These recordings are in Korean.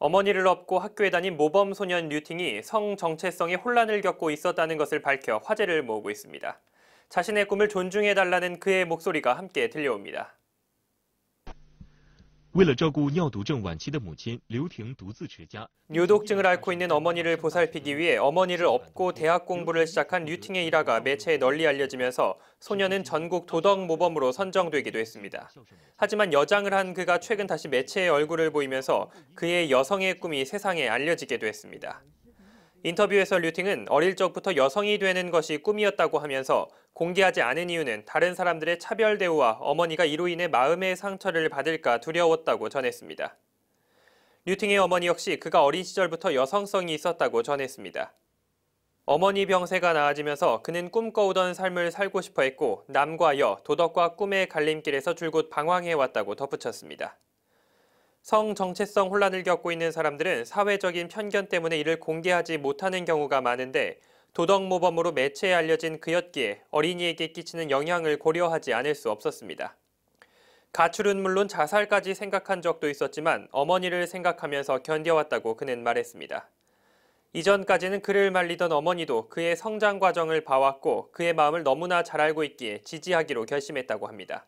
어머니를 업고 학교에 다닌 모범 소년 류팅이 성 정체성의 혼란을 겪고 있었다는 것을 밝혀 화제를 모으고 있습니다. 자신의 꿈을 존중해달라는 그의 목소리가 함께 들려옵니다. 为了照顾尿毒症晚期的母亲刘婷，独自持家。 요독증을 앓고 있는 어머니를 보살피기 위해 어머니를 업고 대학 공부를 시작한 류팅의 일화가 매체에 널리 알려지면서 소년은 전국 도덕 모범으로 선정되기도 했습니다. 하지만 여장을 한 그가 최근 다시 매체의 얼굴을 보이면서 그의 여성의 꿈이 세상에 알려지게도 했습니다. 인터뷰에서 류팅은 어릴 적부터 여성이 되는 것이 꿈이었다고 하면서 공개하지 않은 이유는 다른 사람들의 차별 대우와 어머니가 이로 인해 마음의 상처를 받을까 두려웠다고 전했습니다. 류팅의 어머니 역시 그가 어린 시절부터 여성성이 있었다고 전했습니다. 어머니 병세가 나아지면서 그는 꿈꿔오던 삶을 살고 싶어 했고 남과 여, 도덕과 꿈의 갈림길에서 줄곧 방황해왔다고 덧붙였습니다. 성 정체성 혼란을 겪고 있는 사람들은 사회적인 편견 때문에 이를 공개하지 못하는 경우가 많은데 도덕모범으로 매체에 알려진 그였기에 어린이에게 끼치는 영향을 고려하지 않을 수 없었습니다. 가출은 물론 자살까지 생각한 적도 있었지만 어머니를 생각하면서 견뎌왔다고 그는 말했습니다. 이전까지는 그를 말리던 어머니도 그의 성장 과정을 봐왔고 그의 마음을 너무나 잘 알고 있기에 지지하기로 결심했다고 합니다.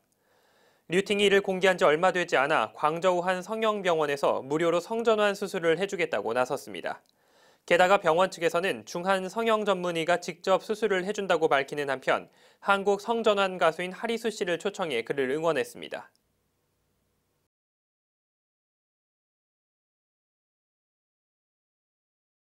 류팅이 이를 공개한 지 얼마 되지 않아 광저우 한 성형병원에서 무료로 성전환 수술을 해주겠다고 나섰습니다. 게다가 병원 측에서는 중한 성형 전문의가 직접 수술을 해준다고 밝히는 한편 한국 성전환 가수인 하리수 씨를 초청해 그를 응원했습니다.